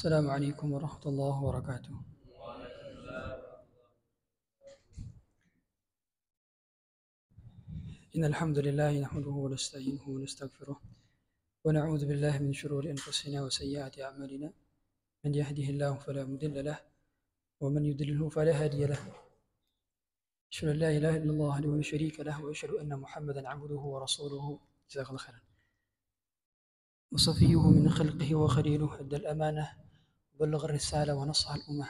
السلام عليكم ورحمة الله وبركاته إن الحمد لله نحمده ونستعينه ونستغفره ونعوذ بالله من شرور أنفسنا وسيئات أعمالنا من يهده الله فلا مضل له ومن يضلله فلا هادي له أشهد أن لا إله إلا الله وحده لا شريك له وأشهد أن محمدا عبده ورسوله جزاك الله خيرا وصفيه من خلقه وخليله أدى الأمانة بلغ الرسالة ونصح الأمة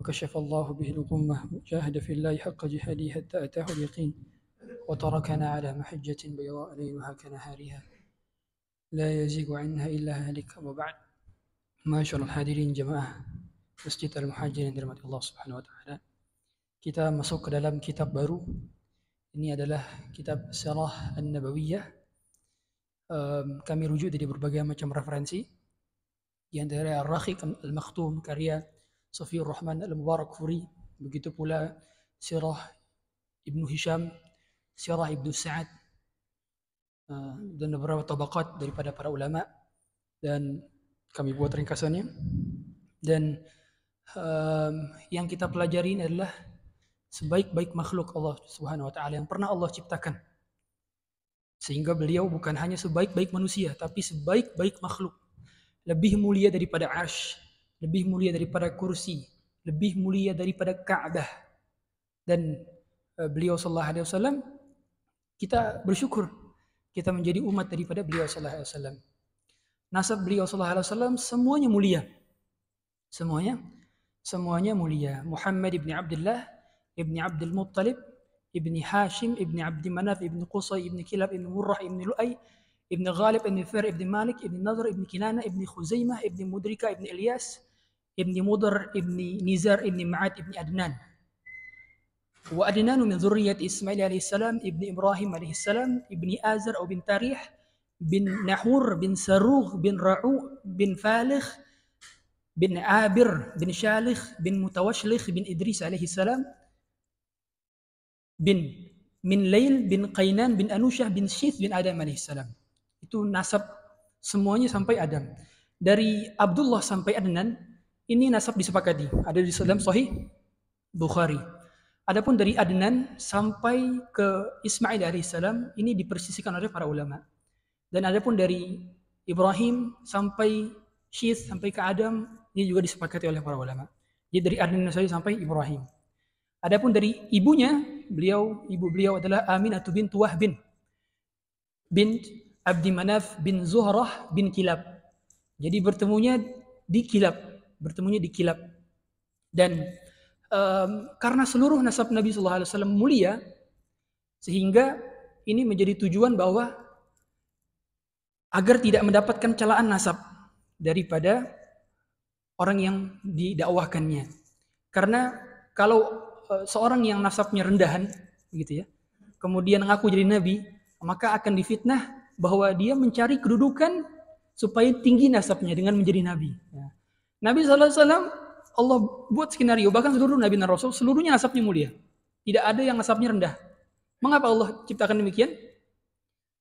وكشف الله به الغمة وجاهد في الله حق جهاده حتى أتاه اليقين وتركنا على محجة بيضاء ليلها كنهارها لا يزيغ عنها إلا هالك وبعد ما شر الحاضرين جماعة مسجد المحاجرين رحمة الله سبحانه وتعالى كتاب مسوك لم كتاب برو إني adalah كتاب سيرة النبوية كامي رجوع دي berbagai macam referensi di antara Al-Rakhiq Al-Makhtum karya Sofiyur Rahman Al-Mubarak Furi begitu pula Sirah Ibn Hisham Sirah Ibn Sa'ad uh, dan beberapa tabaqat daripada para ulama dan kami buat ringkasannya dan um, yang kita pelajari adalah sebaik-baik makhluk Allah Subhanahu wa taala yang pernah Allah ciptakan sehingga beliau bukan hanya sebaik-baik manusia tapi sebaik-baik makhluk lebih mulia daripada arsh, lebih mulia daripada kursi, lebih mulia daripada Ka'bah. Dan eh, beliau sallallahu alaihi wasallam kita bersyukur kita menjadi umat daripada beliau sallallahu alaihi wasallam. Nasab beliau sallallahu alaihi wasallam semuanya mulia. Semuanya semuanya mulia. Muhammad ibn Abdullah ibn Abdul Muttalib ibn Hashim ibn Abdi Manaf ibn Qusay ibn Kilab ibn Murrah ibn Lu'ay ابن غالب ابن فر ابن مالك ابن نضر ابن كنانة ابن خزيمة ابن مدركة ابن إلياس ابن مضر ابن نزار ابن معاد ابن أدنان وأدنان من ذرية إسماعيل عليه السلام ابن إبراهيم عليه السلام ابن آزر أو بن تاريح بن نحور بن سروغ بن رعوء بن فالخ بن عابر بن شالخ بن متوشلخ بن إدريس عليه السلام بن من ليل بن قينان بن أنوشة بن شيث بن آدم عليه السلام Itu nasab semuanya sampai Adam. Dari Abdullah sampai Adnan, ini nasab disepakati. Ada di dalam Sahih Bukhari. Adapun dari Adnan sampai ke Ismail alaihissalam ini dipersisikan oleh para ulama. Dan adapun dari Ibrahim sampai Syith sampai ke Adam ini juga disepakati oleh para ulama. Jadi dari Adnan saja sampai Ibrahim. Adapun dari ibunya, beliau ibu beliau adalah Aminah bin Wahb bin bint Abdi Manaf bin Zuhrah bin Kilab. Jadi bertemunya di Kilab, bertemunya di Kilab. Dan um, karena seluruh nasab Nabi Shallallahu Alaihi Wasallam mulia, sehingga ini menjadi tujuan bahwa agar tidak mendapatkan celaan nasab daripada orang yang didakwahkannya. Karena kalau eh, seorang yang nasabnya rendahan, gitu ya, kemudian ngaku jadi nabi, maka akan difitnah bahwa dia mencari kedudukan supaya tinggi nasabnya dengan menjadi nabi. Ya. Nabi SAW Allah buat skenario bahkan seluruh nabi dan rasul seluruhnya nasabnya mulia. Tidak ada yang nasabnya rendah. Mengapa Allah ciptakan demikian?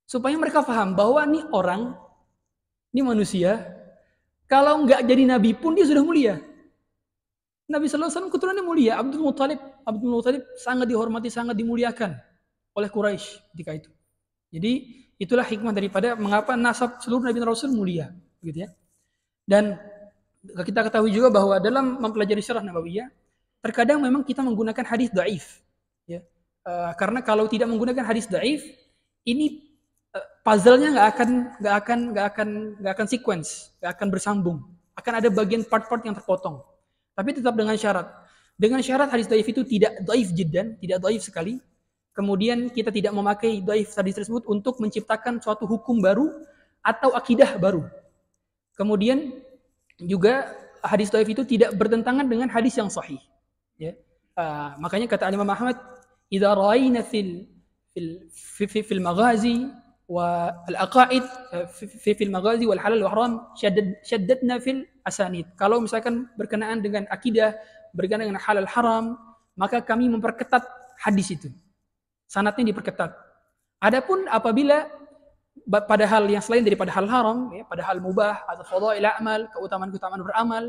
Supaya mereka faham bahwa ini orang, ini manusia, kalau nggak jadi nabi pun dia sudah mulia. Nabi SAW keturunannya mulia. Abdul Muthalib, Abdul Muthalib sangat dihormati, sangat dimuliakan oleh Quraisy ketika itu. Jadi itulah hikmah daripada mengapa nasab seluruh nabi dan rasul mulia, gitu ya. Dan kita ketahui juga bahwa dalam mempelajari syarah Nabawiyah, terkadang memang kita menggunakan hadis daif, ya. Uh, karena kalau tidak menggunakan hadis daif, ini eh, puzzle-nya nggak akan nggak akan nggak akan nggak akan sequence, nggak akan bersambung. Akan ada bagian part-part yang terpotong. Tapi tetap dengan syarat. Dengan syarat hadis daif itu tidak daif jidan, tidak daif sekali, kemudian kita tidak memakai daif hadis tersebut untuk menciptakan suatu hukum baru atau akidah baru. Kemudian juga hadis daif itu tidak bertentangan dengan hadis yang sahih. Ya. Uh, makanya kata alimah Muhammad, "Idza ra'ayna fil fil fil, fil maghazi والأقائد في, في, في المغازي kalau misalkan berkenaan dengan akidah berkenaan dengan halal haram maka kami memperketat hadis itu sanatnya diperketat. Adapun apabila pada hal yang selain daripada hal haram, ya, pada hal mubah atau fadha'il amal, keutamaan-keutamaan beramal,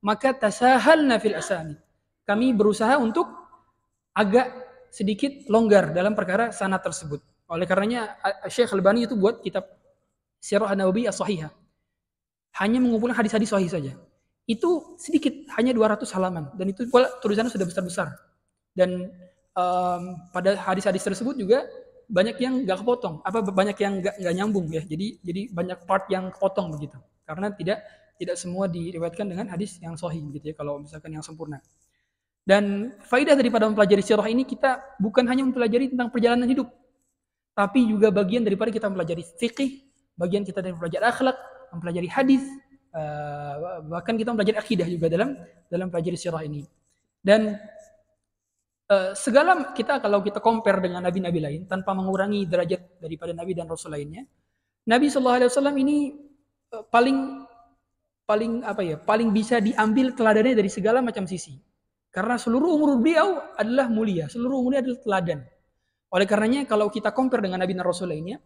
maka tasahalna fil asani. Kami berusaha untuk agak sedikit longgar dalam perkara sanat tersebut. Oleh karenanya Syekh Al-Bani itu buat kitab Sirah An-Nawawi As-Sahihah. Hanya mengumpulkan hadis-hadis sahih saja. Itu sedikit, hanya 200 halaman dan itu tulisannya sudah besar-besar. Dan um, pada hadis-hadis tersebut juga banyak yang nggak kepotong apa banyak yang nggak nyambung ya jadi jadi banyak part yang kepotong begitu karena tidak tidak semua diriwayatkan dengan hadis yang sohih gitu ya kalau misalkan yang sempurna dan faidah daripada mempelajari sirah ini kita bukan hanya mempelajari tentang perjalanan hidup tapi juga bagian daripada kita mempelajari fikih bagian kita dari mempelajari akhlak mempelajari hadis eh, bahkan kita mempelajari akidah juga dalam dalam pelajari sirah ini dan Uh, segala kita kalau kita compare dengan nabi-nabi lain tanpa mengurangi derajat daripada nabi dan rasul lainnya, Nabi saw ini uh, paling paling apa ya paling bisa diambil teladannya dari segala macam sisi karena seluruh umur beliau adalah mulia seluruh umurnya adalah teladan oleh karenanya kalau kita compare dengan Nabi dan Rasul lainnya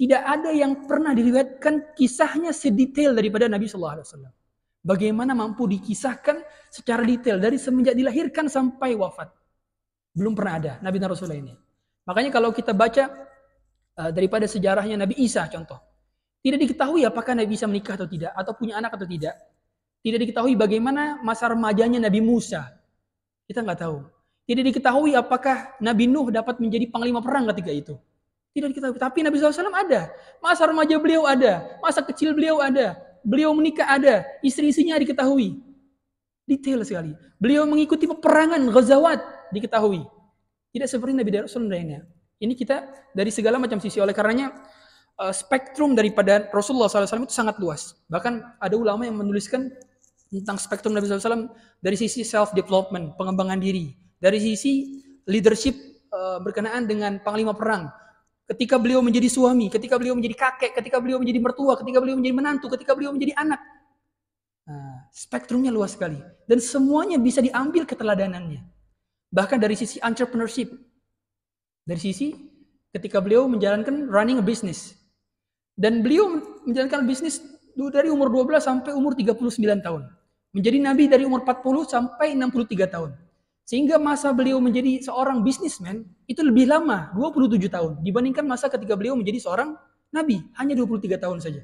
tidak ada yang pernah diriwayatkan kisahnya sedetail daripada Nabi saw bagaimana mampu dikisahkan secara detail dari semenjak dilahirkan sampai wafat belum pernah ada Nabi dan Rasul lainnya. Makanya kalau kita baca eh, daripada sejarahnya Nabi Isa contoh. Tidak diketahui apakah Nabi Isa menikah atau tidak, atau punya anak atau tidak. Tidak diketahui bagaimana masa remajanya Nabi Musa. Kita nggak tahu. Tidak diketahui apakah Nabi Nuh dapat menjadi panglima perang ketika itu. Tidak diketahui. Tapi Nabi SAW ada. Masa remaja beliau ada. Masa kecil beliau ada. Beliau menikah ada. Istri-istrinya diketahui. Detail sekali. Beliau mengikuti peperangan Ghazawat diketahui. Tidak seperti Nabi Rasul lainnya. Ini kita dari segala macam sisi. Oleh karenanya eh, spektrum daripada Rasulullah SAW itu sangat luas. Bahkan ada ulama yang menuliskan tentang spektrum Nabi SAW dari sisi self development, pengembangan diri, dari sisi leadership eh, berkenaan dengan panglima perang, ketika beliau menjadi suami, ketika beliau menjadi kakek, ketika beliau menjadi mertua, ketika beliau menjadi menantu, ketika beliau menjadi anak, Nah, spektrumnya luas sekali. Dan semuanya bisa diambil keteladanannya. Bahkan dari sisi entrepreneurship. Dari sisi ketika beliau menjalankan running a business. Dan beliau menjalankan bisnis dari umur 12 sampai umur 39 tahun. Menjadi nabi dari umur 40 sampai 63 tahun. Sehingga masa beliau menjadi seorang businessman itu lebih lama, 27 tahun. Dibandingkan masa ketika beliau menjadi seorang nabi, hanya 23 tahun saja.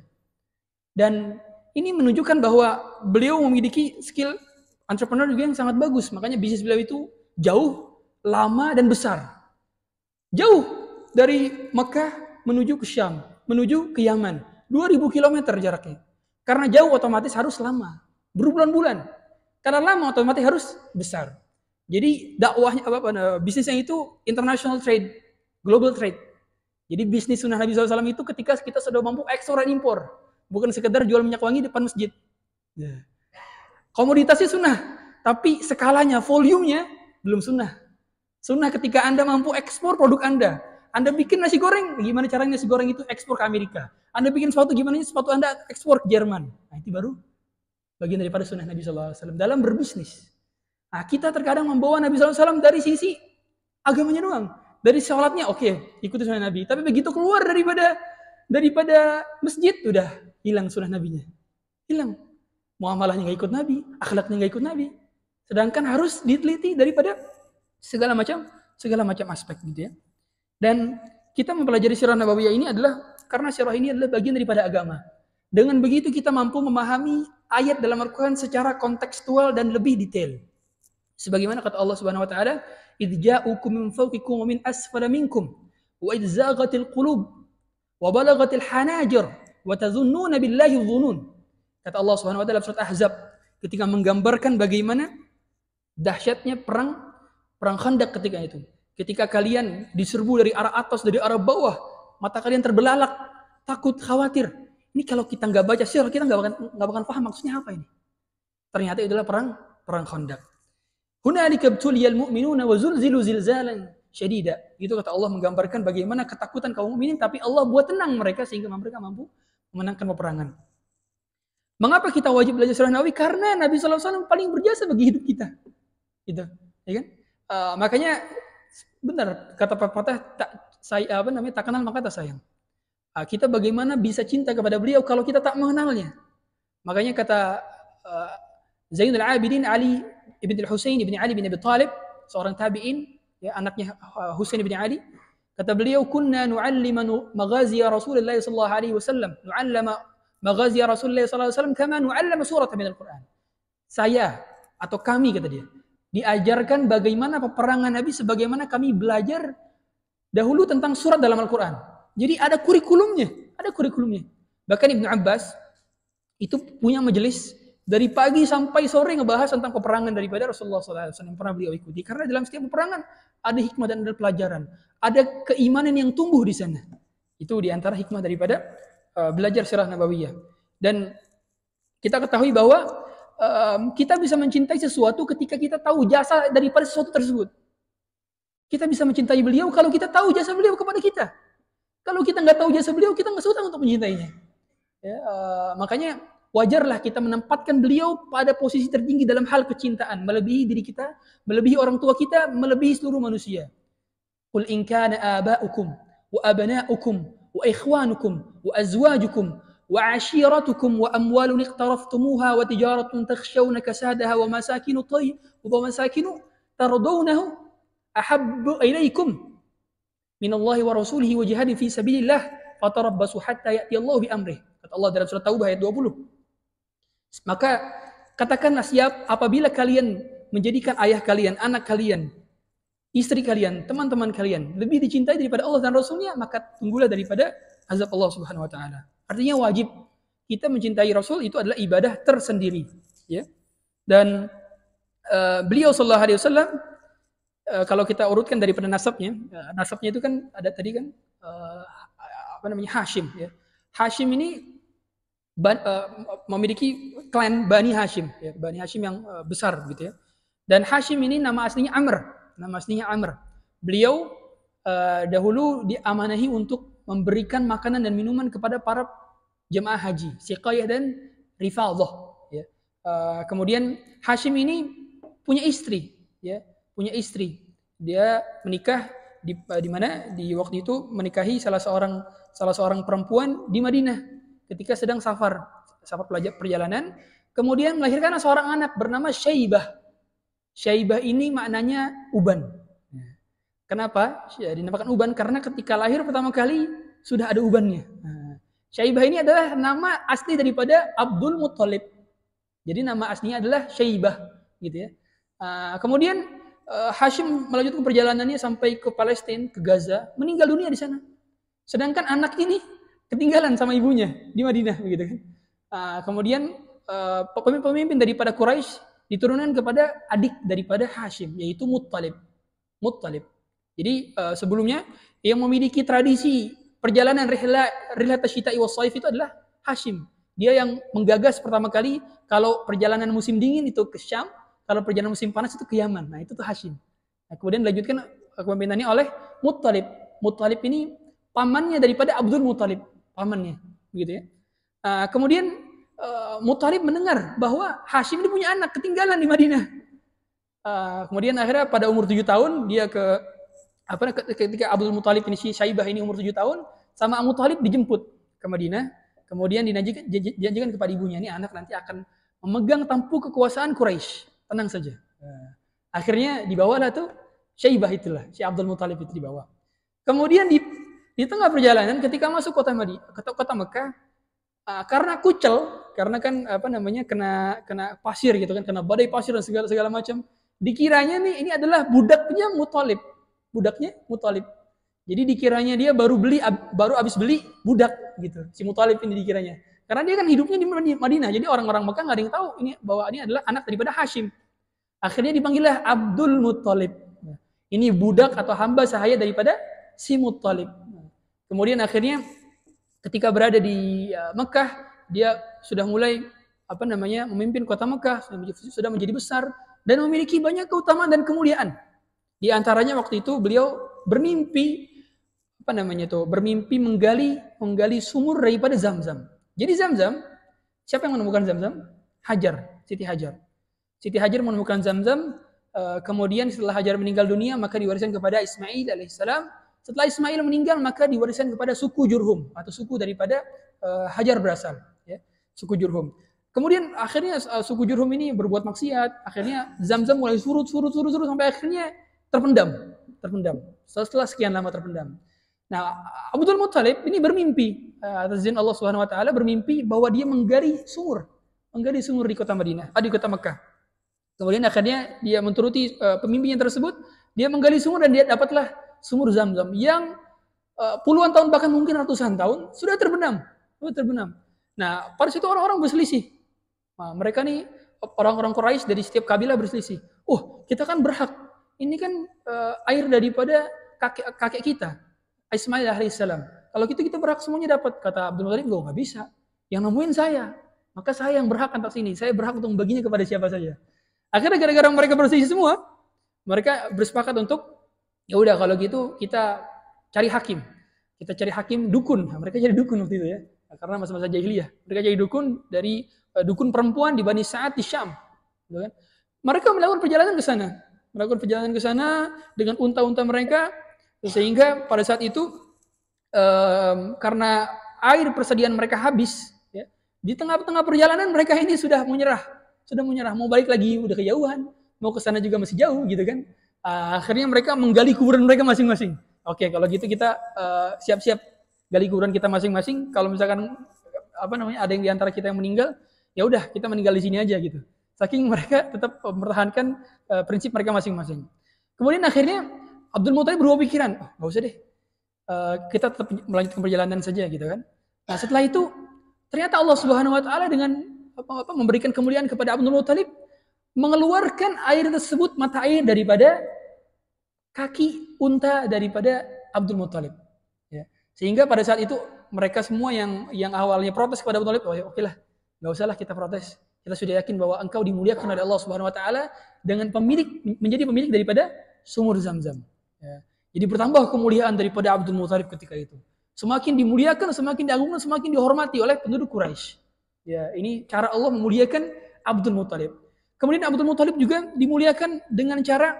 Dan ini menunjukkan bahwa beliau memiliki skill entrepreneur juga yang sangat bagus. Makanya bisnis beliau itu jauh, lama, dan besar. Jauh dari Mekah menuju ke Syam, menuju ke Yaman. 2000 km jaraknya. Karena jauh otomatis harus lama. Berbulan-bulan. Karena lama otomatis harus besar. Jadi dakwahnya apa, apa eh, bisnisnya itu international trade, global trade. Jadi bisnis sunnah Nabi SAW itu ketika kita sudah mampu ekspor dan impor. Bukan sekedar jual minyak wangi depan masjid. Ya. Komoditasnya sunnah, tapi skalanya, volumenya belum sunnah. Sunnah ketika Anda mampu ekspor produk Anda. Anda bikin nasi goreng, gimana caranya nasi goreng itu ekspor ke Amerika. Anda bikin sepatu, gimana sepatu Anda ekspor ke Jerman. Nah, itu baru bagian daripada sunnah Nabi SAW dalam berbisnis. Nah, kita terkadang membawa Nabi SAW dari sisi agamanya doang. Dari sholatnya, oke, okay, ikuti sunnah Nabi. Tapi begitu keluar daripada daripada masjid sudah hilang sunnah nabinya. Hilang. Muamalahnya nggak ikut nabi, akhlaknya nggak ikut nabi. Sedangkan harus diteliti daripada segala macam segala macam aspek gitu ya. Dan kita mempelajari sirah nabawiyah ini adalah karena sirah ini adalah bagian daripada agama. Dengan begitu kita mampu memahami ayat dalam Al-Qur'an secara kontekstual dan lebih detail. Sebagaimana kata Allah Subhanahu wa taala, "Idja'ukum min fawqikum wa min asfala minkum wa idzaghatil qulub wabalagatil hanajir watazununa billahi dhunun. Kata Allah Subhanahu wa taala surat Ahzab ketika menggambarkan bagaimana dahsyatnya perang perang Khandaq ketika itu. Ketika kalian diserbu dari arah atas, dari arah bawah, mata kalian terbelalak, takut, khawatir. Ini kalau kita nggak baca sirah, kita nggak bakal nggak bakal paham maksudnya apa ini. Ternyata itu adalah perang perang Khandaq. Hunalika btuliyal mu'minuna wa zulzilu zilzalan syadida. Itu kata Allah menggambarkan bagaimana ketakutan kaum mukminin tapi Allah buat tenang mereka sehingga mereka mampu memenangkan peperangan. Mengapa kita wajib belajar surah Nawawi? Karena Nabi SAW paling berjasa bagi hidup kita. Gitu, ya kan? Uh, makanya benar kata pepatah tak saya apa namanya tak kenal maka tak sayang. Uh, kita bagaimana bisa cinta kepada beliau kalau kita tak mengenalnya? Makanya kata uh, Zainul Abidin Ali ibn al Husain ibn Ali bin Abi Talib seorang tabiin ya, anaknya eh, Husain bin Ali kata beliau kunna nu'allima maghazi Rasulullah sallallahu alaihi wasallam nu'allama maghazi Rasulullah sallallahu alaihi wasallam kama nu'allama surah min al-Qur'an saya atau kami kata dia diajarkan bagaimana peperangan Nabi sebagaimana kami belajar dahulu tentang surat dalam Al-Qur'an jadi ada kurikulumnya ada kurikulumnya bahkan Ibnu Abbas itu punya majelis dari pagi sampai sore ngebahas tentang peperangan daripada Rasulullah SAW yang pernah beliau ikuti. Karena dalam setiap peperangan ada hikmah dan ada pelajaran. Ada keimanan yang tumbuh di sana. Itu di antara hikmah daripada uh, belajar sirah nabawiyah. Dan kita ketahui bahwa um, kita bisa mencintai sesuatu ketika kita tahu jasa daripada sesuatu tersebut. Kita bisa mencintai beliau kalau kita tahu jasa beliau kepada kita. Kalau kita nggak tahu jasa beliau, kita nggak susah untuk mencintainya. Ya, uh, makanya wajarlah kita menempatkan beliau pada posisi tertinggi dalam hal kecintaan, melebihi diri kita, melebihi orang tua kita, melebihi seluruh manusia. Qul in kana aba'ukum wa abna'ukum wa ikhwanukum wa azwajukum wa ashiratukum wa amwalun iqtaraftumuha wa tijaratun takhshawna kasadaha wa masakinu tayy, wa masakinu tardawnahu ahabbu ilaykum min Allah wa rasulihi wa jihadin fi sabilillah fatarabbasu hatta ya'ti Allah bi amrih. Kata Allah dalam surat Taubah ayat 20. Maka katakanlah siap apabila kalian menjadikan ayah kalian, anak kalian, istri kalian, teman-teman kalian lebih dicintai daripada Allah dan Rasulnya, maka tunggulah daripada azab Allah Subhanahu wa taala. Artinya wajib kita mencintai Rasul itu adalah ibadah tersendiri, ya. Dan uh, beliau sallallahu alaihi wasallam eh, kalau kita urutkan daripada nasabnya, eh, nasabnya itu kan ada tadi kan uh, apa namanya Hashim ya. Hashim ini ban, uh, memiliki klan Bani Hashim, ya, Bani Hashim yang uh, besar gitu ya. Dan Hashim ini nama aslinya Amr, nama aslinya Amr. Beliau uh, dahulu diamanahi untuk memberikan makanan dan minuman kepada para jemaah haji, Siqayah dan Rifallah. Ya. Uh, kemudian Hashim ini punya istri, ya, punya istri. Dia menikah di, di mana di waktu itu menikahi salah seorang salah seorang perempuan di Madinah ketika sedang safar, safar pelajar perjalanan, kemudian melahirkan seorang anak bernama Syaibah. Syaibah ini maknanya uban. Ya. Kenapa ya, dinamakan uban? Karena ketika lahir pertama kali sudah ada ubannya. Ya. Syaibah ini adalah nama asli daripada Abdul Muthalib. Jadi nama aslinya adalah Syaibah gitu ya. Ah, kemudian eh, Hashim melanjutkan perjalanannya sampai ke Palestina, ke Gaza, meninggal dunia di sana. Sedangkan anak ini ketinggalan sama ibunya di Madinah begitu kan. Uh, kemudian eh, pemimpin-pemimpin daripada Quraisy diturunkan kepada adik daripada Hashim yaitu Muttalib. Muttalib. Jadi uh, sebelumnya yang memiliki tradisi perjalanan rihla rihla tasyita'i wasaif itu adalah Hashim. Dia yang menggagas pertama kali kalau perjalanan musim dingin itu ke Syam, kalau perjalanan musim panas itu ke Yaman. Nah, itu tuh Hashim. Nah, kemudian dilanjutkan eh, kepemimpinannya oleh Muttalib. Muttalib ini pamannya daripada Abdul Muttalib pamannya, begitu ya. Uh, kemudian uh, Mutalib mendengar bahwa Hashim ini punya anak ketinggalan di Madinah. Uh, kemudian akhirnya pada umur 7 tahun dia ke apa ketika Abdul Mutalib ini si Syaibah ini umur 7 tahun sama Abu Talib dijemput ke Madinah kemudian dinajikan janjikan kepada ibunya ini anak nanti akan memegang tampuk kekuasaan Quraisy tenang saja uh, akhirnya dibawalah tuh Syaibah itulah si Abdul Mutalib itu dibawa kemudian di di tengah perjalanan ketika masuk kota Madinah, kota, kota Mekah, uh, karena kucel, karena kan apa namanya kena kena pasir gitu kan, kena badai pasir dan segala segala macam. Dikiranya nih ini adalah budaknya mutalib Budaknya mutalib Jadi dikiranya dia baru beli baru habis beli budak gitu. Si mutalib ini dikiranya. Karena dia kan hidupnya di Madinah. Jadi orang-orang Mekah nggak ada yang tahu ini bahwa ini adalah anak daripada Hashim. Akhirnya dipanggillah Abdul Mutalib nah, Ini budak atau hamba sahaya daripada si Mutalib. Kemudian akhirnya ketika berada di eh, Mekah, dia sudah mulai apa namanya memimpin kota Mekah, sudah menjadi besar dan memiliki banyak keutamaan dan kemuliaan. Di antaranya waktu itu beliau bermimpi apa namanya itu bermimpi menggali menggali sumur daripada Zam. Jadi Zam Zam siapa yang menemukan Zam Zam Hajar, Siti Hajar. Siti Hajar menemukan Zam Zam eh, kemudian setelah Hajar meninggal dunia maka diwariskan kepada Ismail alaihissalam setelah Ismail meninggal maka diwariskan kepada suku Jurhum atau suku daripada uh, Hajar berasal, ya, suku Jurhum. Kemudian akhirnya uh, suku Jurhum ini berbuat maksiat, akhirnya Zamzam -zam mulai surut surut surut surut sampai akhirnya terpendam, terpendam. Setelah sekian lama terpendam. Nah, Abdul Muthalib ini bermimpi eh, atas izin Allah Subhanahu wa taala bermimpi bahwa dia menggali sumur, menggali sumur di kota Madinah, ah, di kota Mekah. Kemudian akhirnya dia menuruti uh, pemimpinnya tersebut, dia menggali sumur dan dia dapatlah sumur zam-zam yang eh, puluhan tahun bahkan mungkin ratusan tahun sudah terbenam, sudah terbenam. Nah, pada situ orang-orang berselisih. Nah, mereka nih orang-orang Quraisy dari setiap kabilah berselisih. Oh, kita kan berhak. Ini kan uh, air daripada kakek kakek kita, Ismail alaihissalam. Kalau gitu kita berhak semuanya dapat. Kata Abdul Muthalib, gue nggak bisa. Yang nemuin saya. Maka saya yang berhak atas sini Saya berhak untuk membaginya kepada siapa saja. Akhirnya gara-gara mereka berselisih semua, mereka bersepakat untuk Ya udah kalau gitu kita cari hakim. Kita cari hakim dukun. mereka jadi dukun waktu itu ya. karena masa-masa jahiliyah. Mereka jadi dukun dari eh, dukun perempuan di Bani Sa'ad di Syam. Gitu kan? Mereka melakukan perjalanan ke sana. Melakukan perjalanan ke sana dengan unta-unta mereka sehingga pada saat itu um, karena air persediaan mereka habis ya. Di tengah-tengah perjalanan mereka ini sudah menyerah, sudah menyerah mau balik lagi udah kejauhan, mau ke sana juga masih jauh gitu kan uh, akhirnya mereka menggali kuburan mereka masing-masing. Oke, okay, kalau gitu kita eh, siap-siap uh, gali kuburan kita masing-masing. Kalau misalkan apa namanya ada yang diantara kita yang meninggal, ya udah kita meninggal di sini aja gitu. Saking mereka tetap mempertahankan uh, prinsip mereka masing-masing. Kemudian akhirnya Abdul Muthalib berubah pikiran, oh, gak usah deh, uh, kita tetap melanjutkan perjalanan saja gitu kan. Nah setelah itu ternyata Allah Subhanahu Wa Taala dengan apa, apa, memberikan kemuliaan kepada Abdul Muthalib mengeluarkan air tersebut mata air daripada kaki unta daripada Abdul Muthalib. Ya. Sehingga pada saat itu mereka semua yang yang awalnya protes kepada Abdul Muthalib, oh, ya, oke lah, nggak usahlah kita protes. Kita sudah yakin bahwa engkau dimuliakan oleh Allah Subhanahu Wa Taala dengan pemilik menjadi pemilik daripada sumur Zam-Zam. Ya. Jadi bertambah kemuliaan daripada Abdul Muthalib ketika itu. Semakin dimuliakan, semakin diagungkan, semakin dihormati oleh penduduk Quraisy. Ya, ini cara Allah memuliakan Abdul Muthalib. Kemudian Abdul Muthalib juga dimuliakan dengan cara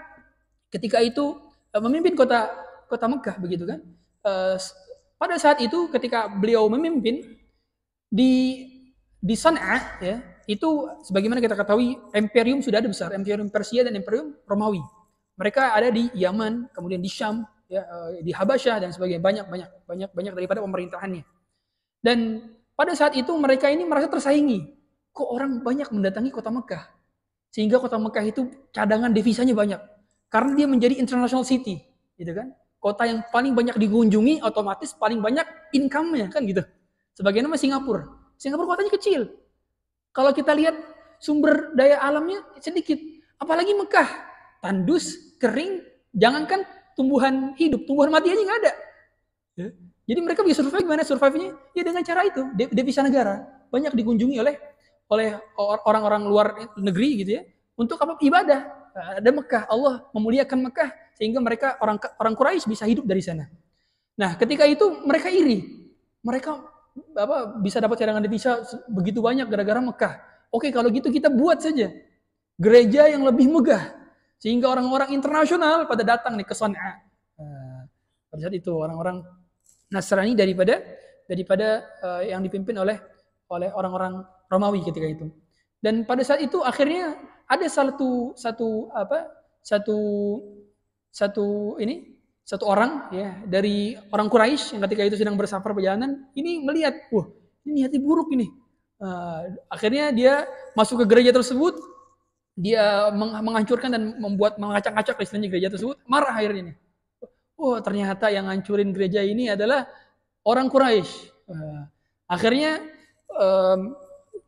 ketika itu Eh, memimpin kota kota Mekah begitu kan. Eh, pada saat itu ketika beliau memimpin di di Sana ya, itu sebagaimana kita ketahui imperium sudah ada besar, imperium Persia dan imperium Romawi. Mereka ada di Yaman, kemudian di Syam, ya, eh, di Habasyah dan sebagainya banyak banyak banyak banyak daripada pemerintahannya. Dan pada saat itu mereka ini merasa tersaingi. Kok orang banyak mendatangi kota Mekah? Sehingga kota Mekah itu cadangan devisanya banyak karena dia menjadi international city, gitu kan? Kota yang paling banyak dikunjungi otomatis paling banyak income-nya kan gitu. Sebagian sama Singapura. Singapura kotanya kecil. Kalau kita lihat sumber daya alamnya sedikit, apalagi Mekah, tandus, kering, jangankan tumbuhan hidup, tumbuhan mati aja nggak ada. Ya. Jadi mereka bisa survive gimana survive-nya? Ya dengan cara itu, devisa negara banyak dikunjungi oleh oleh orang-orang luar negeri gitu ya untuk apa ibadah Eh, ada Mekah. Allah memuliakan Mekah sehingga mereka orang orang Quraisy bisa hidup dari sana. Nah, ketika itu mereka iri. Mereka apa bisa dapat cadangan devisa begitu banyak gara-gara Mekah. Oke, kalau gitu kita buat saja gereja yang lebih megah sehingga orang-orang internasional pada datang nih ke sana. Nah, eh, pada saat itu orang-orang Nasrani daripada daripada uh, yang dipimpin oleh oleh orang-orang Romawi ketika itu. Dan pada saat itu akhirnya ada satu satu apa satu satu ini satu orang ya dari orang Quraisy yang ketika itu sedang bersafar perjalanan ini melihat wah ini hati buruk ini uh, akhirnya dia masuk ke gereja tersebut dia menghancurkan dan membuat mengacak-acak istilahnya gereja tersebut marah akhirnya ini oh ternyata yang ngancurin gereja ini adalah orang Quraisy uh, akhirnya um,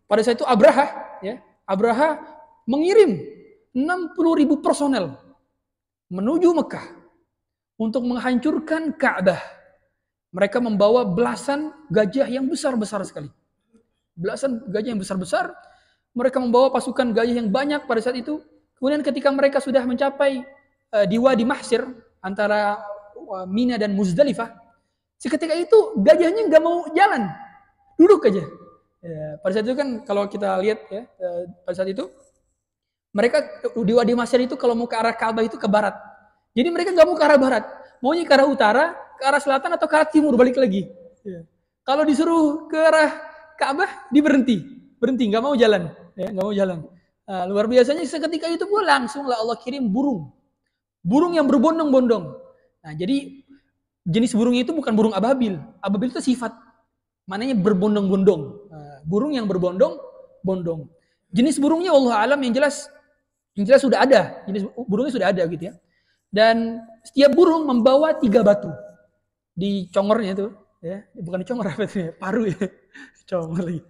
pada saat itu Abraha ya Abraha mengirim 60 ribu personel menuju Mekah untuk menghancurkan Ka'bah. Mereka membawa belasan gajah yang besar-besar sekali. Belasan gajah yang besar-besar. Mereka membawa pasukan gajah yang banyak pada saat itu. Kemudian ketika mereka sudah mencapai uh, di Wadi Mahsir antara uh, Mina dan Muzdalifah, seketika itu gajahnya nggak mau jalan, duduk aja. Ya, pada saat itu kan kalau kita lihat ya, pada saat itu mereka di Wadi Masyar itu kalau mau ke arah Ka'bah itu ke barat. Jadi mereka nggak mau ke arah barat. Maunya ke arah utara, ke arah selatan atau ke arah timur balik lagi. Ya. Kalau disuruh ke arah Ka'bah, diberhenti, berhenti. nggak mau jalan. Ya, nggak mau jalan. Nah, luar biasanya seketika itu langsung lah Allah kirim burung. Burung yang berbondong-bondong. Nah, jadi jenis burungnya itu bukan burung ababil. Ababil itu sifat. Mananya berbondong-bondong. Ah, burung yang berbondong, bondong. Jenis burungnya Allah alam yang jelas yang jelas sudah ada, jenis burungnya sudah ada gitu ya. Dan setiap burung membawa tiga batu di congornya itu, ya bukan di congor apa itu ya, paru ya, congor lagi.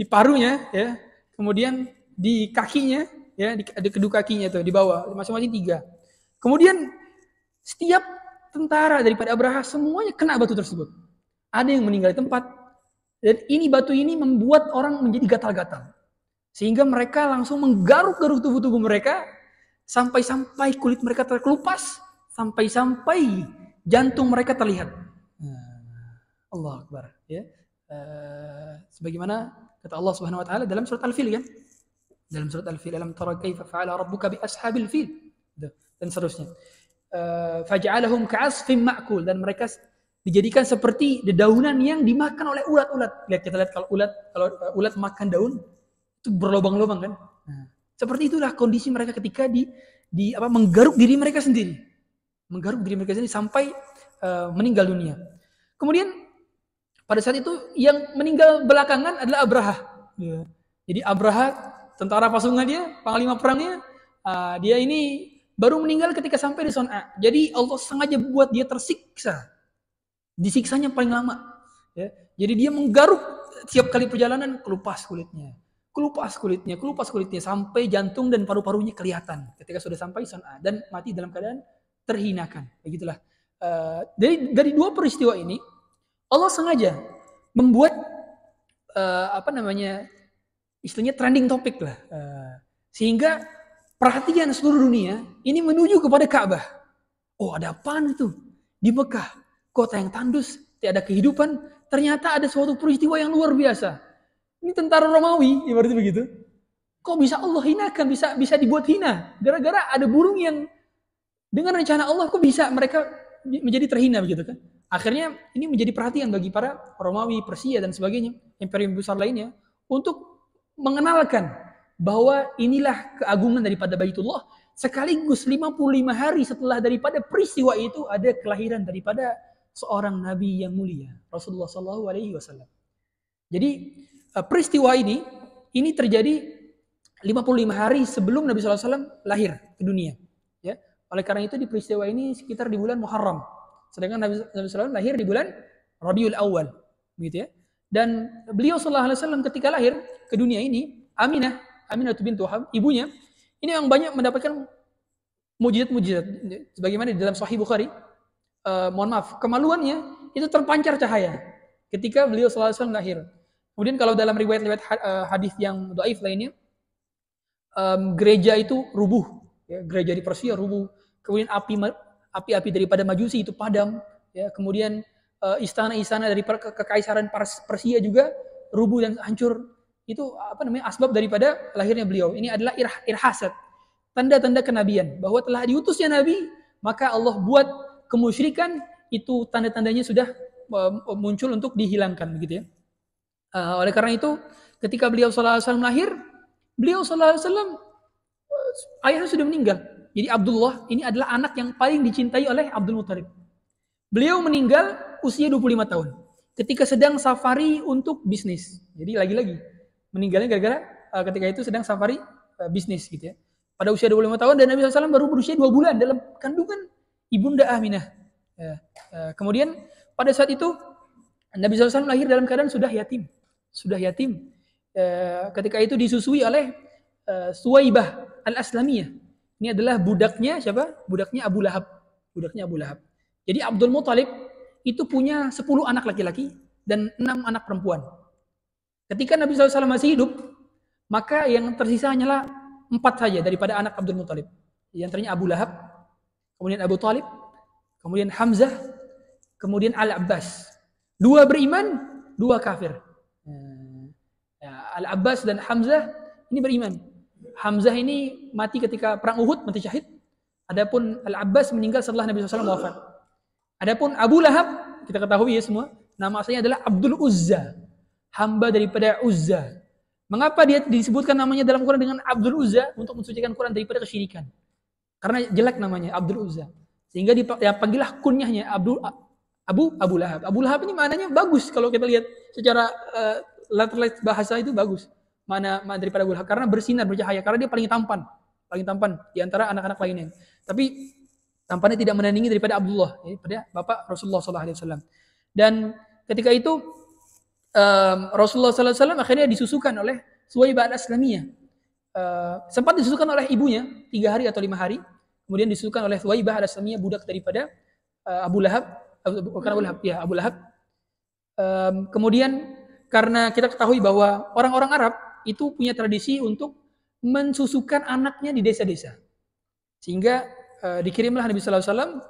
Di parunya ya, kemudian di kakinya ya, di, di kedua kakinya itu di bawah masing-masing tiga. Kemudian setiap tentara daripada Abraha semuanya kena batu tersebut. Ada yang meninggal di tempat dan ini batu ini membuat orang menjadi gatal-gatal. Sehingga mereka langsung menggaruk-garuk tubuh-tubuh mereka sampai-sampai kulit mereka terkelupas, sampai-sampai jantung mereka terlihat. Eh, Allah Akbar, ya. Eh, sebagaimana kata Allah Subhanahu wa taala dalam surat Al-Fil kan? Dalam surat Al-Fil, "Alam tara kaifa fa'ala rabbuka bi ashabil fil?" Dan seterusnya. Uh, faj'alahum ka'asfin ma'kul dan mereka dijadikan seperti dedaunan yang dimakan oleh ulat-ulat. Lihat kita lihat kalau ulat kalau ulat makan daun, itu berlobang-lobang kan. Nah, seperti itulah kondisi mereka ketika di di apa menggaruk diri mereka sendiri. Menggaruk diri mereka sendiri sampai uh, meninggal dunia. Kemudian pada saat itu yang meninggal belakangan adalah Abraha. Ya. Jadi Abraha tentara pasungnya dia, panglima perangnya, uh, dia ini baru meninggal ketika sampai di Son'a. Jadi Allah sengaja buat dia tersiksa. Disiksanya paling lama. Ya. Jadi dia menggaruk tiap kali perjalanan kelupas kulitnya. Kelupas kulitnya, kelupas kulitnya sampai jantung dan paru-parunya kelihatan ketika sudah sampai son dan mati dalam keadaan terhinakan. Begitulah. Uh, dari dari dua peristiwa ini Allah sengaja membuat eh, apa namanya istilahnya trending topik lah eh, sehingga perhatian seluruh dunia ini menuju kepada Ka'bah. Oh ada apaan itu di Mekah kota yang tandus tidak ada kehidupan ternyata ada suatu peristiwa yang luar biasa ini tentara Romawi, ibaratnya begitu. Kok bisa Allah hinakan, bisa bisa dibuat hina? Gara-gara ada burung yang dengan rencana Allah kok bisa mereka menjadi terhina begitu kan? Akhirnya ini menjadi perhatian bagi para Romawi, Persia dan sebagainya, imperium besar lainnya untuk mengenalkan bahwa inilah keagungan daripada Baitullah sekaligus 55 hari setelah daripada peristiwa itu ada kelahiran daripada seorang nabi yang mulia Rasulullah Sallallahu alaihi wasallam. Jadi Eh, peristiwa ini ini terjadi 55 hari sebelum Nabi SAW lahir ke dunia. Ya. Oleh karena itu di peristiwa ini sekitar di bulan Muharram. Sedangkan Nabi, Nabi SAW lahir di bulan Rabiul Awal. Gitu ya. Dan beliau SAW ketika lahir ke dunia ini, Aminah, Aminah bintu Tuhan, ibunya, ini yang banyak mendapatkan mujizat-mujizat. Ya. Sebagaimana di dalam Sahih Bukhari, uh, mohon maaf, kemaluannya itu terpancar cahaya ketika beliau SAW lahir. Kemudian kalau dalam riwayat-riwayat eh, hadis yang doaif lainnya, um, gereja itu rubuh, ya, gereja di Persia rubuh. Kemudian api api-api daripada Majusi itu padam, ya. Kemudian eh, istana-istana uh, dari per, ke kekaisaran Persia juga rubuh dan hancur. Itu apa namanya asbab daripada lahirnya beliau. Ini adalah irhasat, tanda-tanda kenabian bahwa telah diutusnya nabi, maka Allah buat kemusyrikan itu tanda-tandanya sudah muncul untuk dihilangkan begitu ya. Uh, oleh karena itu, ketika beliau SAW lahir, beliau SAW eh, ayahnya sudah meninggal. Jadi Abdullah ini adalah anak yang paling dicintai oleh Abdul Muthalib. Beliau meninggal usia 25 tahun. Ketika sedang safari untuk bisnis. Jadi lagi-lagi meninggalnya gara-gara uh, ketika itu sedang safari uh, bisnis gitu ya. Pada usia 25 tahun dan Nabi SAW baru berusia 2 bulan dalam kandungan Ibunda Aminah. Ya. Uh, kemudian pada saat itu Nabi SAW lahir dalam keadaan sudah yatim sudah yatim. E, ketika itu disusui oleh e, Suwaibah Al-Aslamiyah. Ini adalah budaknya siapa? Budaknya Abu Lahab. Budaknya Abu Lahab. Jadi Abdul Muthalib itu punya 10 anak laki-laki dan 6 anak perempuan. Ketika Nabi SAW masih hidup, maka yang tersisa hanyalah empat saja daripada anak Abdul Muthalib. Yang antaranya Abu Lahab, kemudian Abu Talib, kemudian Hamzah, kemudian Al-Abbas. Dua beriman, dua kafir. Eh, ya, Al-Abbas dan Hamzah ini beriman. Hamzah ini mati ketika perang Uhud, mati syahid. Adapun Al-Abbas meninggal setelah Nabi SAW wafat. Adapun Abu Lahab, kita ketahui ya semua, nama aslinya adalah Abdul Uzza, hamba daripada Uzza. Mengapa dia disebutkan namanya dalam Quran dengan Abdul Uzza untuk mensucikan Quran daripada kesyirikan? Karena jelek namanya Abdul Uzza. Sehingga dipanggilah ya, kunyahnya Abdul Abu Abu Lahab. Abu Lahab ini maknanya bagus kalau kita lihat secara uh, bahasa itu bagus. Mana mana daripada Abu Lahab karena bersinar bercahaya karena dia paling tampan, paling tampan di antara anak-anak lainnya. Tapi tampannya tidak menandingi daripada Abdullah, eh, daripada bapak Rasulullah sallallahu alaihi wasallam. Dan ketika itu um, Rasulullah sallallahu alaihi wasallam akhirnya disusukan oleh Suwaibah al-Aslamiyah. Uh, sempat disusukan oleh ibunya tiga hari atau lima hari, kemudian disusukan oleh Suwaibah al-Aslamiyah budak daripada uh, Abu Lahab karena Abu Lahab ya Abu Lahab um, kemudian karena kita ketahui bahwa orang-orang Arab itu punya tradisi untuk mensusukan anaknya di desa-desa sehingga uh, dikirimlah Nabi Sallallahu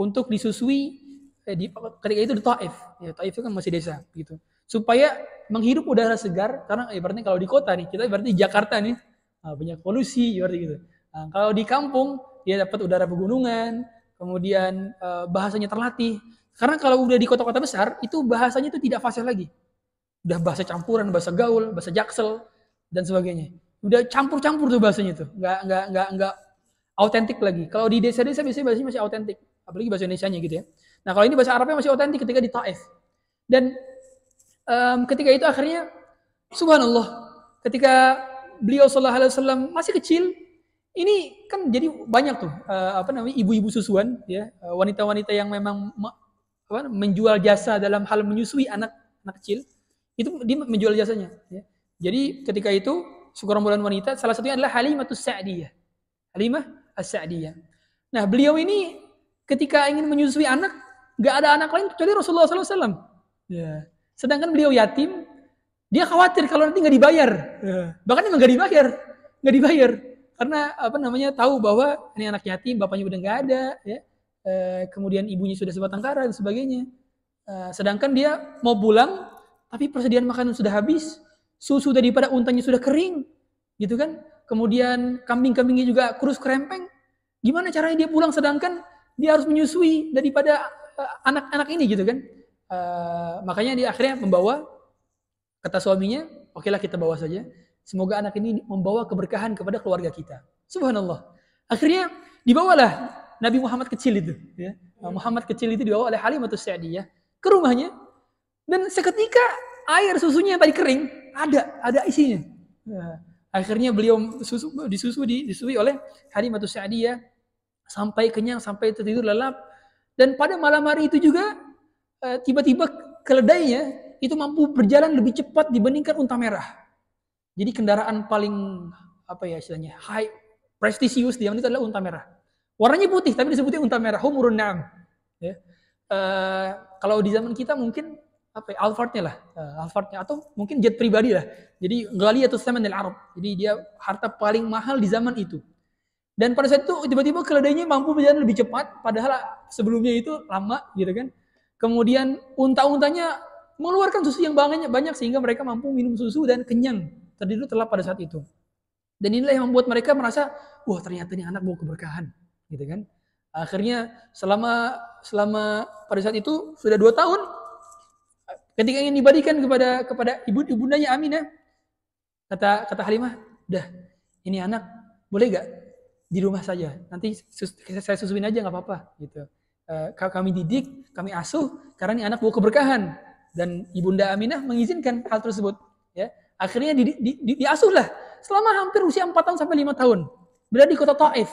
untuk disusui eh, di, ketika itu di Taif ya Taif itu kan masih desa gitu supaya menghirup udara segar karena ibaratnya kalau di kota nih kita ibaratnya di Jakarta nih ah, banyak polusi berarti gitu nah, kalau di kampung dia dapat udara pegunungan kemudian uh, bahasanya terlatih. Karena kalau udah di kota-kota besar, itu bahasanya itu tidak fasih lagi. Udah bahasa campuran, bahasa gaul, bahasa jaksel, dan sebagainya. Udah campur-campur tuh bahasanya tuh. Nggak, nggak, nggak, nggak autentik lagi. Kalau di desa-desa biasanya bahasanya masih autentik. Apalagi bahasa Indonesia-nya gitu ya. Nah kalau ini bahasa Arabnya masih autentik ketika di Taif. Dan um, ketika itu akhirnya, subhanallah, ketika beliau sallallahu alaihi masih kecil, ini kan jadi banyak tuh uh, apa namanya ibu-ibu susuan ya, eh, wanita-wanita yang memang me, apa, menjual jasa dalam hal menyusui anak anak kecil. Itu dia menjual jasanya ya. Jadi ketika itu suku wanita salah satunya adalah Halimah Sa'diyah. Halimah As-Sa'diyah. Nah, beliau ini ketika ingin menyusui anak nggak ada anak lain kecuali Rasulullah SAW. Ya. Sedangkan beliau yatim, dia khawatir kalau nanti nggak dibayar. Ya. Bahkan nggak dibayar, nggak dibayar karena apa namanya tahu bahwa ini anak yatim bapaknya udah nggak ada ya e, kemudian ibunya sudah sebatang kara dan sebagainya e, sedangkan dia mau pulang tapi persediaan makanan sudah habis susu tadi pada untanya sudah kering gitu kan kemudian kambing-kambingnya juga kurus kerempeng gimana caranya dia pulang sedangkan dia harus menyusui daripada eh, anak-anak ini gitu kan e, makanya dia akhirnya membawa kata suaminya oke lah kita bawa saja Semoga anak ini membawa keberkahan kepada keluarga kita. Subhanallah. Akhirnya dibawalah Nabi Muhammad kecil itu. Ya. Hmm. Muhammad kecil itu dibawa oleh Halimah ya. ke rumahnya. Dan seketika air susunya yang tadi kering, ada, ada isinya. Ya. akhirnya beliau susu, disusu, disusui oleh Halimah ya. sampai kenyang, sampai tertidur lelap. Dan pada malam hari itu juga eh, tiba-tiba keledainya itu mampu berjalan lebih cepat dibandingkan unta merah. Jadi kendaraan paling apa ya istilahnya high prestisius di Yaman itu adalah unta merah. Warnanya putih tapi disebutnya unta merah, humurun na'am. Ya. Uh, kalau di zaman kita mungkin apa ya, Alphardnya lah, uh, Alphardnya atau mungkin jet pribadi lah. Jadi ghaliyatus saman al-Arab. Jadi dia harta paling mahal di zaman itu. Dan pada saat itu tiba-tiba keledainya mampu berjalan lebih cepat padahal sebelumnya itu lama gitu kan. Kemudian unta-untanya mengeluarkan susu yang banyak banyak sehingga mereka mampu minum susu dan kenyang terdiri telah pada saat itu. Dan inilah yang membuat mereka merasa, wah ternyata ini anak bawa keberkahan, gitu kan? Akhirnya selama selama pada saat itu sudah dua tahun, ketika ingin dibadikan kepada kepada ibu ibundanya Aminah, kata kata Halimah, dah ini anak boleh gak di rumah saja, nanti saya susuin aja nggak apa-apa, gitu. Eh, kami didik, kami asuh, karena ini anak bawa keberkahan dan ibunda Aminah mengizinkan hal tersebut, ya. Akhirnya di, di, di, diasuhlah selama hampir usia 4 tahun sampai 5 tahun. Berada di kota Taif.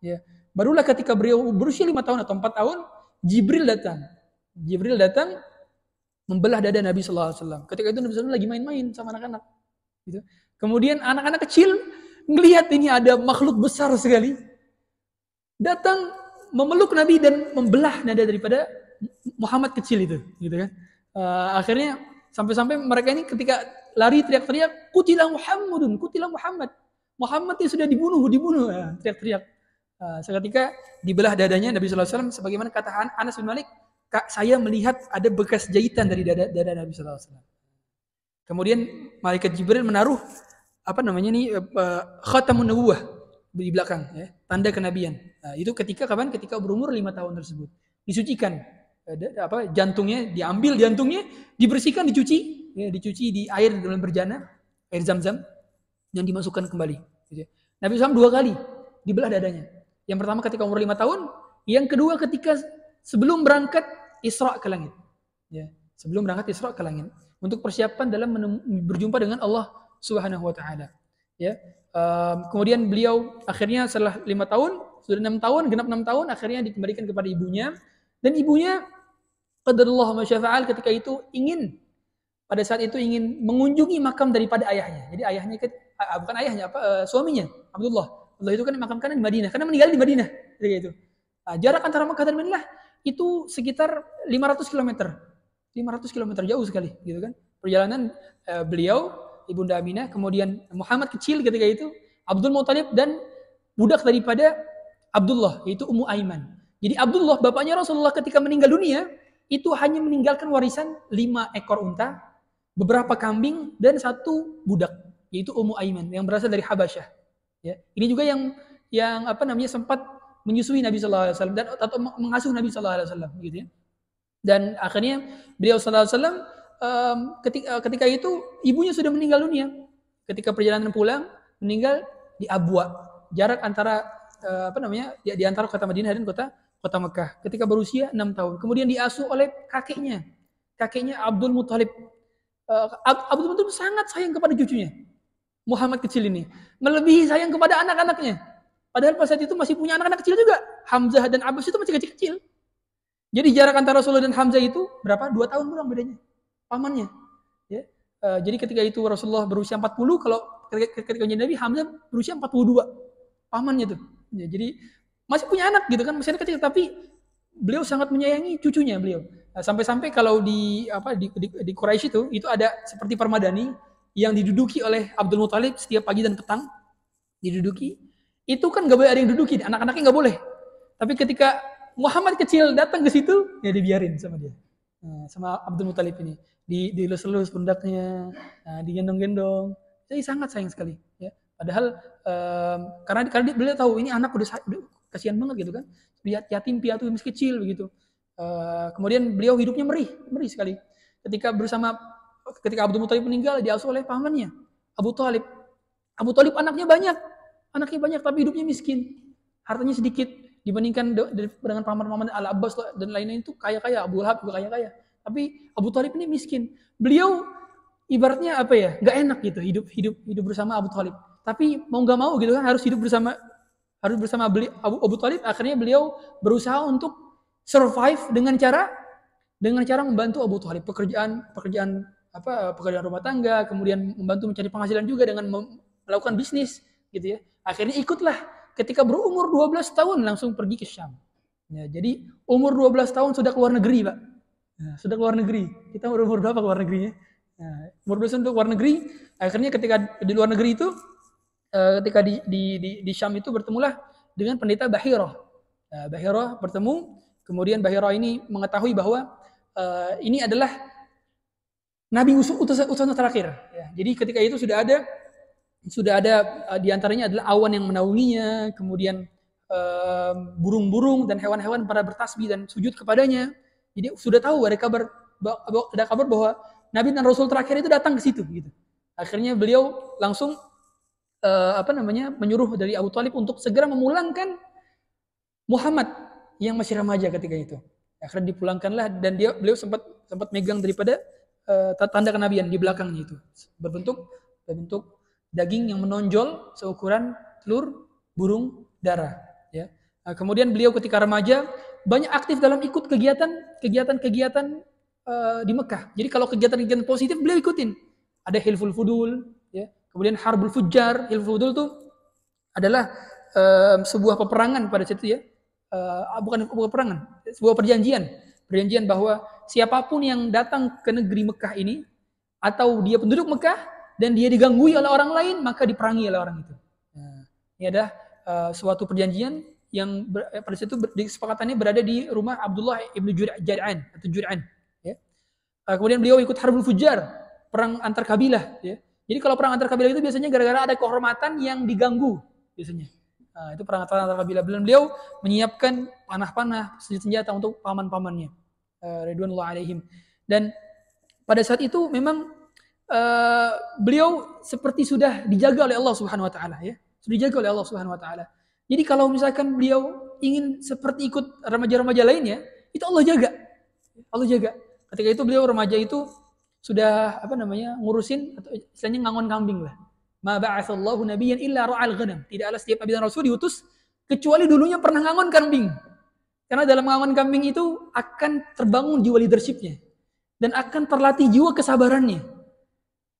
Ya. Barulah ketika beliau berusia 5 tahun atau 4 tahun, Jibril datang. Jibril datang membelah dada Nabi Shallallahu Alaihi Wasallam. Ketika itu Nabi SAW lagi main-main sama anak-anak. Gitu. Kemudian anak-anak kecil ngelihat ini ada makhluk besar sekali. Datang memeluk Nabi dan membelah nada daripada Muhammad kecil itu, gitu kan? Uh, akhirnya sampai-sampai mereka ini ketika lari teriak-teriak, kutilah Muhammadun, kutilah Muhammad. Muhammad yang sudah dibunuh, dibunuh, ah, teriak-teriak. Nah, seketika dibelah dadanya Nabi SAW, sebagaimana kata Anas bin Malik, Kak, saya melihat ada bekas jahitan dari dada, dada Nabi SAW. Kemudian malaikat Jibril menaruh apa namanya ini uh, eh, eh, khatamun di belakang ya, tanda kenabian. Nah, itu ketika kapan? Ketika berumur lima tahun tersebut. Disucikan eh, apa jantungnya diambil jantungnya dibersihkan dicuci ya, dicuci di air dalam berjana, air zam-zam, yang dimasukkan kembali. Gitu ya. Nabi SAW dua kali dibelah dadanya. Yang pertama ketika umur lima tahun, yang kedua ketika sebelum berangkat Isra ke langit. Ya, sebelum berangkat Isra ke langit untuk persiapan dalam berjumpa dengan Allah Subhanahu wa taala. Ya. Um, kemudian beliau akhirnya setelah lima tahun, sudah enam tahun, genap enam tahun, akhirnya dikembalikan kepada ibunya. Dan ibunya, qadarullah masyafa'al ketika itu ingin pada saat itu ingin mengunjungi makam daripada ayahnya. Jadi ayahnya ke, bukan ayahnya apa e, suaminya Abdullah. Abdullah itu kan makam kanan di Madinah karena meninggal di Madinah Jadi itu nah, jarak antara Mekah dan Madinah itu sekitar 500 km. 500 km jauh sekali gitu kan. Perjalanan e, beliau Ibunda Aminah kemudian Muhammad kecil ketika itu Abdul Muthalib dan budak daripada Abdullah yaitu Ummu Aiman. Jadi Abdullah bapaknya Rasulullah ketika meninggal dunia itu hanya meninggalkan warisan lima ekor unta, beberapa kambing dan satu budak yaitu Ummu Aiman yang berasal dari Habasyah. Ya. Ini juga yang yang apa namanya sempat menyusui Nabi Shallallahu Alaihi Wasallam dan atau mengasuh Nabi Shallallahu Alaihi Wasallam gitu ya. Dan akhirnya beliau Shallallahu Alaihi Wasallam ketika, eh, ketika itu ibunya sudah meninggal dunia. Ketika perjalanan pulang meninggal di Abwa, jarak antara uh, apa namanya ya, di antara kota Madinah dan kota kota Mekah. Ketika berusia 6 tahun, kemudian diasuh oleh kakeknya, kakeknya Abdul Muthalib uh, eh, Abu Talib sangat sayang kepada cucunya. Muhammad kecil ini. Melebihi sayang kepada anak-anaknya. Padahal pada saat itu masih punya anak-anak kecil juga. Hamzah dan Abbas itu masih kecil-kecil. Jadi jarak antara Rasulullah dan Hamzah itu berapa? Dua tahun kurang bedanya. Pamannya. Ya. Uh, jadi ketika itu Rasulullah berusia 40, kalau ketika, ketika Nabi Hamzah berusia 42. Pamannya itu. Ya, jadi masih punya anak gitu kan, masih anak kecil tapi beliau sangat menyayangi cucunya beliau. Eh, sampai-sampai kalau di apa di, di, di Quraisy itu itu ada seperti permadani yang diduduki oleh Abdul Muthalib setiap pagi dan petang diduduki itu kan gak boleh ada yang duduki anak-anaknya nggak boleh tapi ketika Muhammad kecil datang ke situ ya dibiarin sama dia eh, sama Abdul Muthalib ini di di lus pundaknya di eh, digendong-gendong jadi sangat sayang sekali ya padahal um, karena karena dia, beliau tahu ini anak udah, udah kasihan banget gitu kan lihat yatim piatu masih kecil begitu Eh, kemudian beliau hidupnya merih, merih sekali. Ketika bersama ketika Abu Thalib meninggal diasuh oleh pamannya Abu Thalib. Abu Thalib anaknya banyak, anaknya banyak tapi hidupnya miskin. Hartanya sedikit dibandingkan dengan paman-paman Al Abbas dan lain-lain itu kaya-kaya, Abu Lahab juga kaya-kaya. Tapi Abu Thalib ini miskin. Beliau ibaratnya apa ya? Gak enak gitu hidup hidup hidup bersama Abu Thalib. Tapi mau nggak mau gitu kan harus hidup bersama harus bersama Abu, Abu Thalib. Akhirnya beliau berusaha untuk survive dengan cara dengan cara membantu Abu Thalib pekerjaan pekerjaan apa pekerjaan rumah tangga, kemudian membantu mencari penghasilan juga dengan melakukan bisnis gitu ya. Akhirnya ikutlah ketika berumur 12 tahun langsung pergi ke Syam. Ya, jadi umur 12 tahun sudah keluar negeri, Pak. Nah, sudah keluar negeri. Kita umur berapa keluar negerinya? Nah, umur 12 tahun keluar negeri. Akhirnya ketika di luar negeri itu eh, ketika di, di, di, di Syam itu bertemulah dengan pendeta Bahiroh Nah, ya, bertemu Kemudian Bahira ini mengetahui bahwa uh, ini adalah nabi utusan utusan terakhir. Ya. Jadi ketika itu sudah ada sudah ada uh, eh, diantaranya adalah awan yang menaunginya, kemudian eh, burung-burung uh, dan hewan-hewan pada bertasbih dan sujud kepadanya. Jadi sudah tahu ada kabar ada kabar bahwa nabi dan rasul terakhir itu datang ke situ gitu. Akhirnya beliau langsung uh, apa namanya menyuruh dari Abu Talib untuk segera memulangkan Muhammad yang masih remaja ketika itu. Akhirnya dipulangkanlah dan dia beliau sempat sempat megang daripada uh, tanda kenabian di belakangnya itu berbentuk berbentuk daging yang menonjol seukuran telur burung dara. Ya. Nah, kemudian beliau ketika remaja banyak aktif dalam ikut kegiatan kegiatan-kegiatan uh, di Mekah. Jadi kalau kegiatan-kegiatan positif beliau ikutin. Ada hilful fudul, ya. kemudian harbul fujar. Hilful fudul itu adalah uh, sebuah peperangan pada situ ya uh, bukan sebuah perangan, sebuah perjanjian, perjanjian bahwa siapapun yang datang ke negeri Mekah ini atau dia penduduk Mekah dan dia diganggu oleh orang lain maka diperangi oleh orang itu. Nah, ini adalah uh, suatu perjanjian yang ber, eh, pada situ ber, kesepakatannya berada di rumah Abdullah ibnu Jur'an atau Jur'an. Ya. Uh, kemudian beliau ikut Harbul Fujar, perang antar kabilah. Ya. Jadi kalau perang antar kabilah itu biasanya gara-gara ada kehormatan yang diganggu biasanya. Nah, itu perang antara kabilah belum beliau menyiapkan panah-panah senjata untuk paman-pamannya uh, eh, Ridwanullah alaihim dan pada saat itu memang uh, beliau seperti sudah dijaga oleh Allah Subhanahu wa taala ya sudah dijaga oleh Allah Subhanahu wa taala jadi kalau misalkan beliau ingin seperti ikut remaja-remaja lainnya itu Allah jaga Allah jaga ketika itu beliau remaja itu sudah apa namanya ngurusin atau istilahnya ngangon kambing lah Ma ba'athallahu nabiyyan illa ra'al ghanam. Tidaklah setiap nabi dan rasul diutus kecuali dulunya pernah ngangon kambing. Karena dalam ngangon kambing itu akan terbangun jiwa leadershipnya dan akan terlatih jiwa kesabarannya.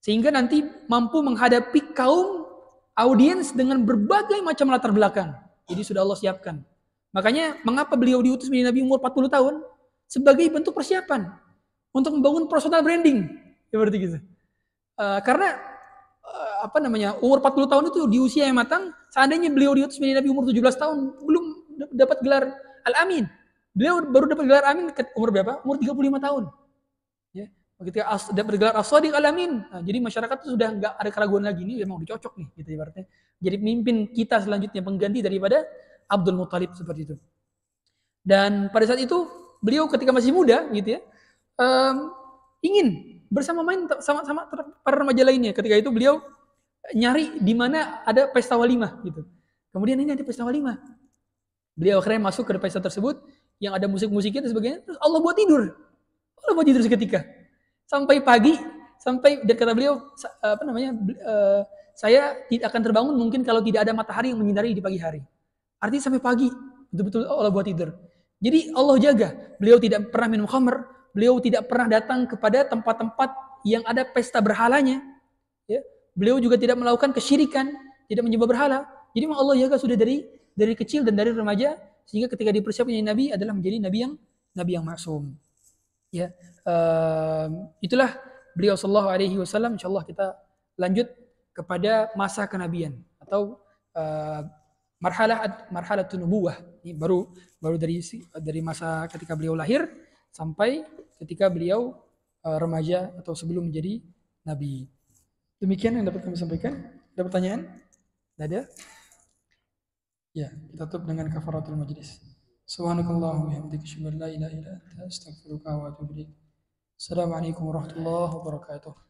Sehingga nanti mampu menghadapi kaum audiens dengan berbagai macam latar belakang. Jadi sudah Allah siapkan. Makanya mengapa beliau diutus menjadi nabi umur 40 tahun? Sebagai bentuk persiapan untuk membangun personal branding seperti ya, gitu. Uh, karena apa namanya umur 40 tahun itu di usia yang matang seandainya beliau diutus menjadi nabi umur 17 tahun belum dapat gelar al-amin beliau baru dapat gelar amin ke umur berapa umur 35 tahun ya ketika as, dapat gelar as al-amin nah, jadi masyarakat itu sudah nggak ada keraguan lagi ini memang udah cocok nih gitu ibaratnya jadi pemimpin kita selanjutnya pengganti daripada Abdul Muthalib seperti itu dan pada saat itu beliau ketika masih muda gitu ya um, ingin bersama main sama sama para remaja lainnya ketika itu beliau nyari di mana ada pesta walimah gitu. Kemudian ini ada pesta walimah. Beliau akhirnya masuk ke pesta tersebut yang ada musik-musiknya dan sebagainya. Terus Allah buat tidur. Allah buat tidur seketika. Sampai pagi, sampai dan kata beliau apa namanya? Eh, saya tidak akan terbangun mungkin kalau tidak ada matahari yang menyinari di pagi hari. Artinya sampai pagi betul-betul Allah buat tidur. Jadi Allah jaga. Beliau tidak pernah minum khamr, beliau tidak pernah datang kepada tempat-tempat yang ada pesta berhalanya. Beliau juga tidak melakukan kesyirikan, tidak menyembah berhala. Jadi memang Allah jaga sudah dari dari kecil dan dari remaja sehingga ketika dipersiapkan jadi nabi adalah menjadi nabi yang nabi yang maksum. Ya, Uh, itulah beliau sallallahu alaihi wasallam insyaallah kita lanjut kepada masa kenabian atau uh, marhalah marhalatun nubuwah. Ini baru baru dari dari masa ketika beliau lahir sampai ketika beliau uh, remaja atau sebelum menjadi nabi. Demikian yang dapat kami sampaikan. Ada pertanyaan? Tidak ada? Ya, kita tutup dengan kafaratul majlis. Subhanakallahumma bihamdika asyhadu an la ilaha illa anta astaghfiruka wa atubu ilaik. Assalamualaikum warahmatullahi wabarakatuh.